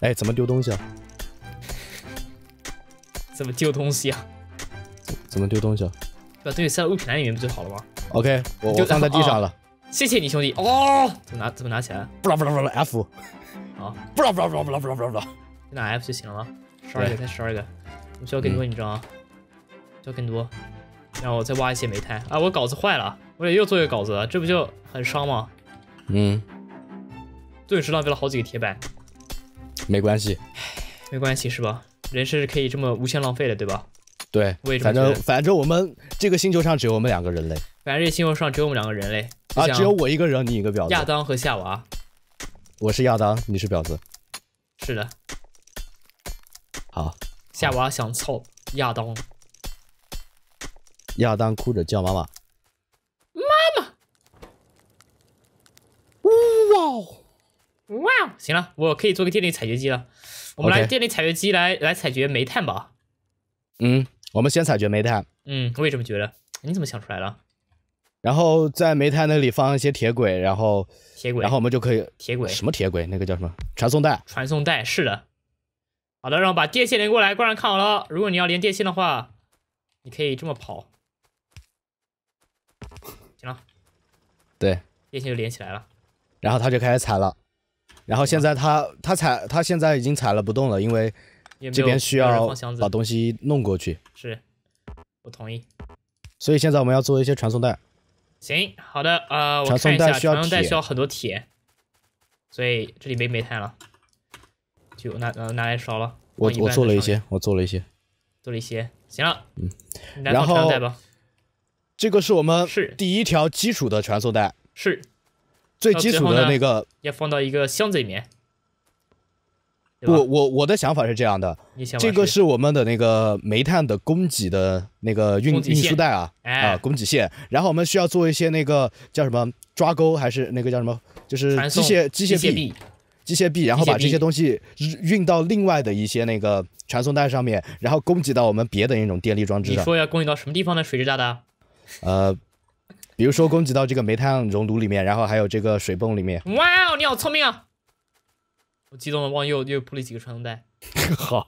哎，怎么丢东西啊？怎么丢东西啊？怎么丢东西啊？把东西塞到物品栏里面不就好了吗？OK，我我放在地上了。谢谢你，兄弟。哦，怎么拿？怎么拿来？不啦不啦不啦 F。啊，不啦不啦不啦不啦不啦不啦不啦，拿 F 就行了。十二个再十二个，我需要更多你知道吗？需要更多，然后我再挖一些煤炭。啊，我稿子坏了，我得又做一个稿子，这不就很伤吗？嗯，顿时浪费了好几个铁板。没关系，没关系是吧？人是可以这么无限浪费的，对吧？对，么反正反正我们这个星球上只有我们两个人类，反正这星球上只有我们两个人类啊，只有我一个人，你一个婊子。亚当和夏娃，我是亚当，你是婊子，是的。好，夏娃想操亚当，亚当哭着叫妈妈。行了，我可以做个电力采掘机了。我们来电力采掘机来来采掘煤炭吧。嗯，我们先采掘煤炭。嗯，为什么觉得？你怎么想出来了？然后在煤炭那里放一些铁轨，然后铁轨，然后我们就可以铁轨什么铁轨？那个叫什么？传送带。传送带是的。好的，让我把电线连过来。观众看好了，如果你要连电线的话，你可以这么跑。行了。对，电线就连起来了。然后他就开始踩了。然后现在他他踩他现在已经踩了不动了，因为这边需要把东西弄过去。是，我同意。所以现在我们要做一些传送带。行，好的，呃，传送带需要传送带需要很多铁，所以这里没煤炭了，就拿呃拿来烧了。我我做了一些，我做了一些，做了一些，行了，嗯。然后这个是我们是第一条基础的传送带。是。最基础的那个要放到一个箱子里面。我我我的想法是这样的。这个是我们的那个煤炭的供给的那个运运输带啊，啊，供给线。然后我们需要做一些那个叫什么抓钩，还是那个叫什么，就是机械机械臂，机械臂，然后把这些东西运到另外的一些那个传送带上面，然后供给到我们别的那种电力装置。你说要供应到什么地方呢？水质道的？呃。比如说攻击到这个煤炭熔炉里面，然后还有这个水泵里面。哇，哦，你好聪明啊！我激动的往右又铺了几个传送带。好，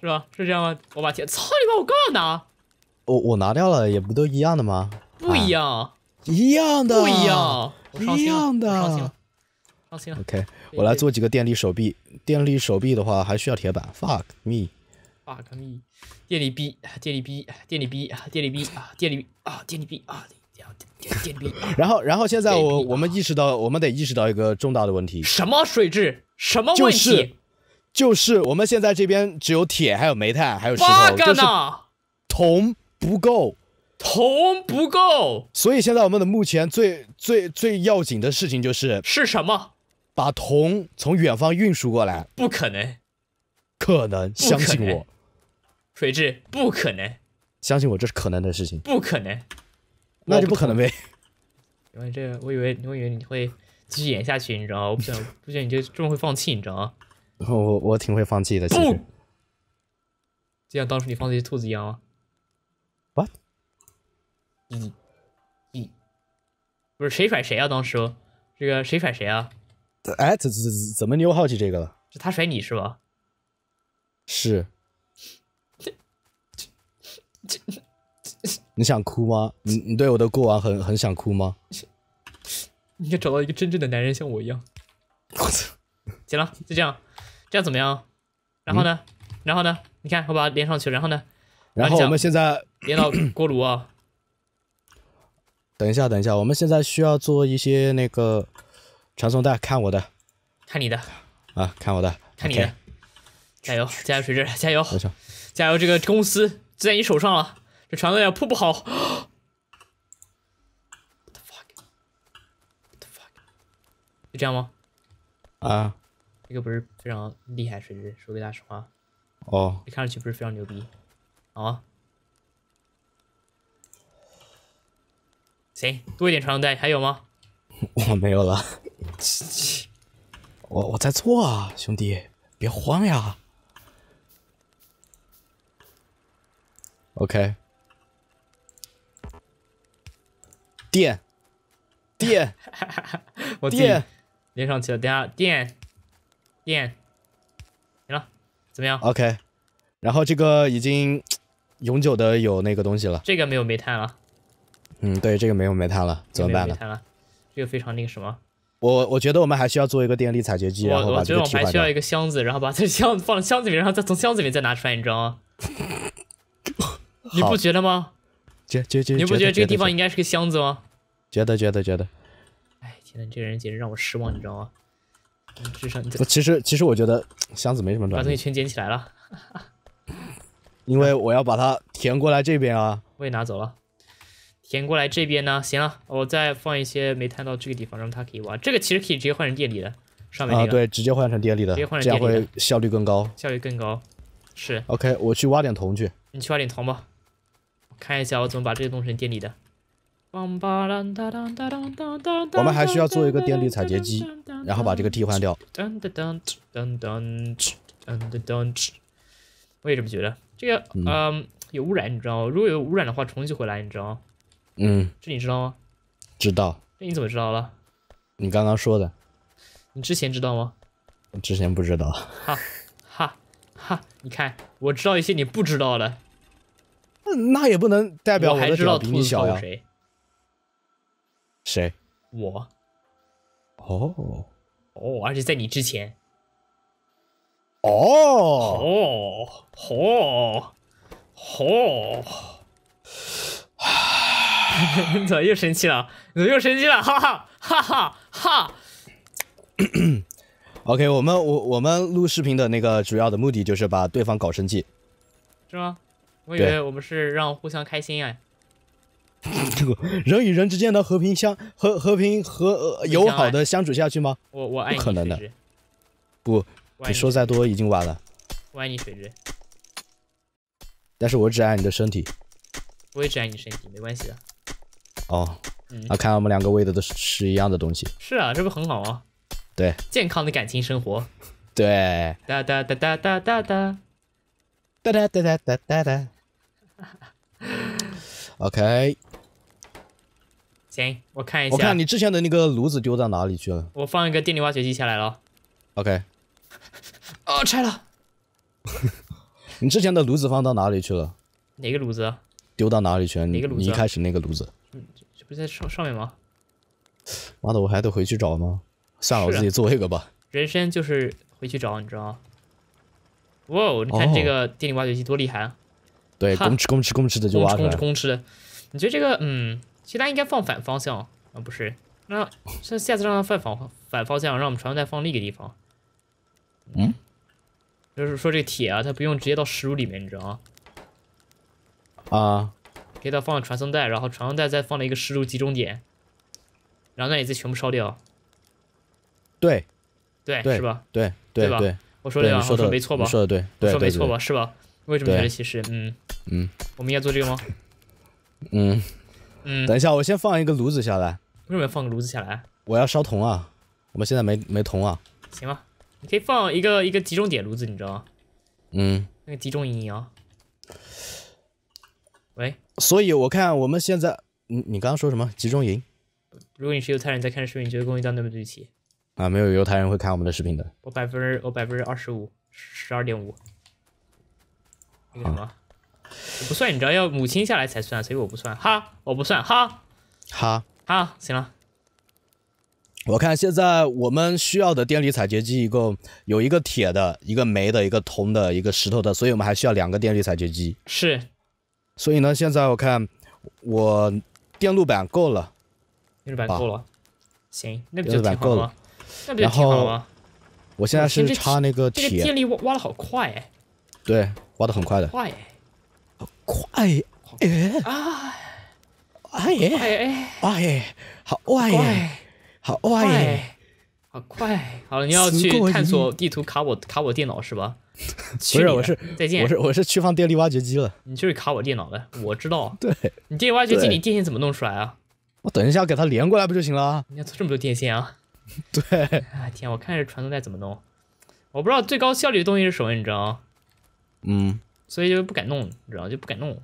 是吧？是这样吗？我把铁，操你妈！我刚要拿，我我拿掉了，也不都一样的吗？不一样，一样的，不一样，一样的。放心了。OK，我来做几个电力手臂。电力手臂的话，还需要铁板。Fuck me。啊！电力，电力，逼，电力，逼，电力，逼啊，电力，逼啊，电力啊，电力，逼啊，电，电，电，电力。然后，然后，现在我我们意识到，我们得意识到一个重大的问题。什么水质？什么问题？就是，就是，我们现在这边只有铁，还有煤炭，还有石头，铜不够，铜不够。所以现在我们的目前最最最要紧的事情就是是什么？把铜从远方运输过来。不可能，可能，相信我。水质不可能，相信我，这是可能的事情。不可能，那就不可能呗。因为这，我以为，我以为你会继续演下去，你知道吗？不想，不想，你就这么会放弃，你知道吗？我我挺会放弃的，其实。就像当初你放这些兔子一样吗？What？不是谁甩谁啊？当时这个谁甩谁啊？哎，怎怎怎么你又好奇这个了？是他甩你是吧？是。你想哭吗？你你对我的过往很很想哭吗？你应该找到一个真正的男人像我一样。我操！行了，就这样，这样怎么样？然后呢？然后呢？你看，我把它连上去。然后呢？然后我们现在连到锅炉啊。等一下，等一下，我们现在需要做一些那个传送带。看我的。看你的。啊，看我的。看你的。加油，加油，水质，加油，加油，这个公司。在你手上了，这传送带铺不好。就这样吗？啊！这个不是非常厉害，水之说给大家实话。哦。你看上去不是非常牛逼。啊。行，多一点传送带，还有吗？我没有了。我我在做啊，兄弟，别慌呀。OK，电，电，我电连上去了，等下电，电，行了，怎么样？OK，然后这个已经永久的有那个东西了。这个没有煤炭了。嗯，对，这个没有煤炭了，怎么办呢？这个非常那个什么。我我觉得我们还需要做一个电力采掘机，然后把这个我觉得我们还需要一个箱子，然后把这箱子放到箱子里面，然后再从箱子里面再拿出来你知道吗？你不觉得吗？觉觉觉。你不觉得这个地方应该是个箱子吗？觉得觉得觉得。哎，天你这个人简直让我失望，你知道吗？智商你。其实其实我觉得箱子没什么卵把东西全捡起来了。因为我要把它填过来这边啊。我也拿走了。填过来这边呢？行了，我再放一些煤炭到这个地方，让它可以挖。这个其实可以直接换成电力的，上面那个。啊，对，直接换成电力的，直接换成电力的，这样会效率更高。效率更高。是。OK，我去挖点铜去。你去挖点铜吧。看一下我怎么把这些弄成电力的。我们还需要做一个电力采集机，然后把这个替换掉。我也不觉得这个，嗯，有污染，你知道吗？如果有污染的话，重新回来，你知道吗？嗯，这你知道吗？知道。那你怎么知道了？你刚刚说的。你之前知道吗？之前不知道。哈哈哈，你看，我知道一些你不知道的。那也不能代表我的脚比你小呀。谁？我。哦。哦，而且在你之前。哦。吼。吼。吼。怎么又生气了？怎么又生气了？哈哈哈哈哈。O K，我们我我们录视频的那个主要的目的就是把对方搞生气。是吗？我以为我们是让互相开心哎，人与人之间的和平相和和平和友好的相处下去吗？我我爱可能的，不，你说再多已经晚了。我爱你，水之。但是我只爱你的身体。我也只爱你身体，没关系的。哦，啊，看来我们两个喂的都是一样的东西。是啊，这不很好吗？对，健康的感情生活。对。哒哒哒哒哒哒哒。哒哒哒哒哒哒哒，OK，行，我看一下，我看你之前的那个炉子丢到哪里去了。我放一个电力挖掘机下来了。OK，啊，拆了。你之前的炉子放到哪里去了？哪个炉子？丢到哪里去了？哪个炉子？你开始那个炉子。嗯，这不在上上面吗？妈的，我还得回去找吗？算了，我自己做一个吧。人生就是回去找，你知道吗？哇，你看这个电力挖掘机多厉害啊！对，拱吃拱吃公吃的就挖。拱吃拱吃的。你觉得这个，嗯，其实它应该放反方向啊？不是？那，下下次让它放反反方向，让我们传送带放另一个地方。嗯。就是说，这个铁啊，它不用直接到石炉里面，你知道吗？啊。给它放传送带，然后传送带再放了一个石炉集中点，然后那一次全部烧掉。对。对，是吧？对对对。我说对吧？我说没错吧？说的对，说没错吧？是吧？为什么觉得其实，嗯嗯，我们应该做这个吗？嗯嗯，等一下，我先放一个炉子下来。为什么要放个炉子下来？我要烧铜啊！我们现在没没铜啊。行吧，你可以放一个一个集中点炉子，你知道吗？嗯。那个集中营啊。喂。所以我看我们现在，你你刚刚说什么？集中营？如果你是犹太人，在看视频，你觉得供应到对不对起。啊，没有犹太人会看我们的视频的。我百分之我百分之二十五十二点五，那个什么，我不算，你知道要母亲下来才算，所以我不算哈，我不算哈，哈，哈，行了。我看现在我们需要的电力采掘机一共有一个铁的、一个煤的、一个铜的、一个石头的，所以我们还需要两个电力采掘机。是，所以呢，现在我看我电路板够了，电路板够了，行，那不就挺好的。然后，我现在是插那个铁。这个电力挖挖的好快哎！对，挖的很快的，快哎，快哎，哎哎哎哎哎，好快哎，好快哎，好快！好了，你要去探索地图卡我卡我电脑是吧？不是，我是再见，我是我是去放电力挖掘机了。你就是卡我电脑的，我知道。对，你电力挖掘机，你电线怎么弄出来啊？我等一下给它连过来不就行了？你要做这么多电线啊？对，啊天，我看这传送带怎么弄？我不知道最高效率的东西是什么，你知道吗？嗯，所以就不敢弄，你知道就 不敢弄，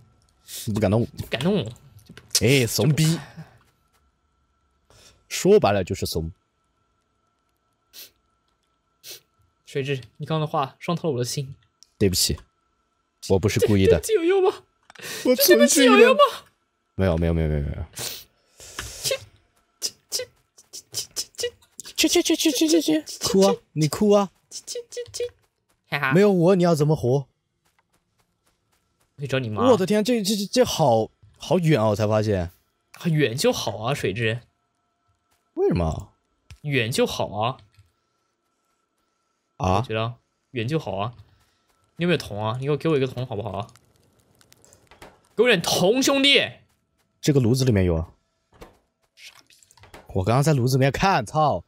不敢弄，不敢弄，哎，怂逼，说白了就是怂。水知你刚刚的话伤透了我的心，对不起，我不是故意的。存钱有用吗？我存钱有用吗？没有，没有，没有，没有，没有。去去去去去去！哭啊，你哭啊！去去去去！哈哈，没有我，你要怎么活？去找你妈！我的天，这这这好好远啊！我才发现，远就好啊，水质。为什么？远就好啊！啊？觉得远就好啊！你有没有铜啊？你给我给我一个铜好不好？给我点铜，兄弟！这个炉子里面有。啊。傻逼！我刚刚在炉子里面看，操！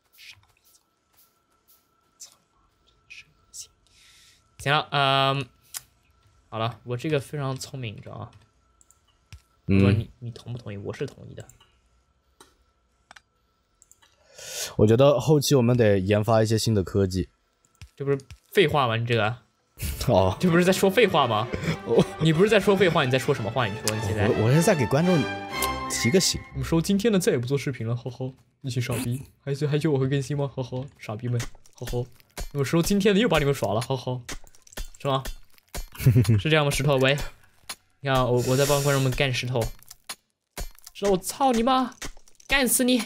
行了，嗯，好了，我这个非常聪明，你知道吗？嗯。说你，你同不同意？我是同意的。我觉得后期我们得研发一些新的科技。这不是废话吗？你这个。哦。这不是在说废话吗？哦、你不是在说废话？你在说什么话？你说你现在？我，我是在给观众提个醒。我说今天的再也不做视频了，呵呵。一群傻逼，还觉还觉我会更新吗？呵呵，傻逼们，呵呵。我说今天的又把你们耍了，呵呵。是吗？是这样吗？石头，喂，你看我我在帮观众们干石头，石头，我操你妈，干死你！